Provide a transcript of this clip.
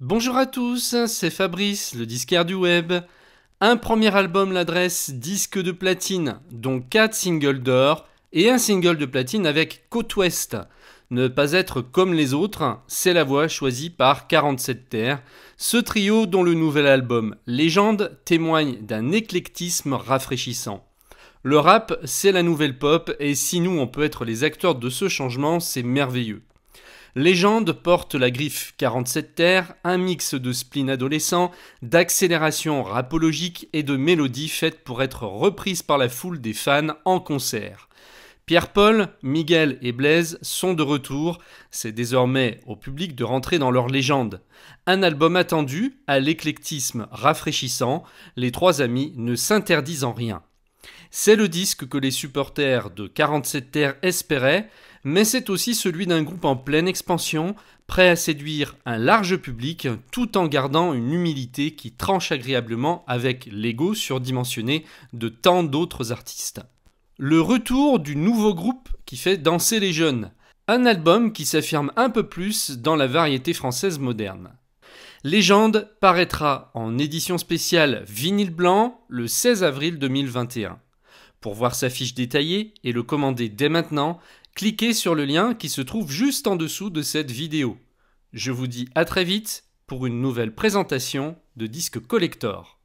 Bonjour à tous, c'est Fabrice, le disquaire du web. Un premier album l'adresse disque de platine, dont 4 singles d'or et un single de platine avec Côte Ouest. Ne pas être comme les autres, c'est la voix choisie par 47 Terres, ce trio dont le nouvel album Légende témoigne d'un éclectisme rafraîchissant. Le rap, c'est la nouvelle pop, et si nous on peut être les acteurs de ce changement, c'est merveilleux. Légende porte la griffe 47 terres, un mix de spleen adolescent, d'accélération rapologique et de mélodies faites pour être reprises par la foule des fans en concert. Pierre-Paul, Miguel et Blaise sont de retour. C'est désormais au public de rentrer dans leur légende. Un album attendu, à l'éclectisme rafraîchissant, les trois amis ne s'interdisent en rien. C'est le disque que les supporters de 47 Terres espéraient, mais c'est aussi celui d'un groupe en pleine expansion, prêt à séduire un large public tout en gardant une humilité qui tranche agréablement avec l'ego surdimensionné de tant d'autres artistes. Le retour du nouveau groupe qui fait danser les jeunes. Un album qui s'affirme un peu plus dans la variété française moderne. Légende paraîtra en édition spéciale vinyle blanc le 16 avril 2021. Pour voir sa fiche détaillée et le commander dès maintenant, cliquez sur le lien qui se trouve juste en dessous de cette vidéo. Je vous dis à très vite pour une nouvelle présentation de Disque Collector.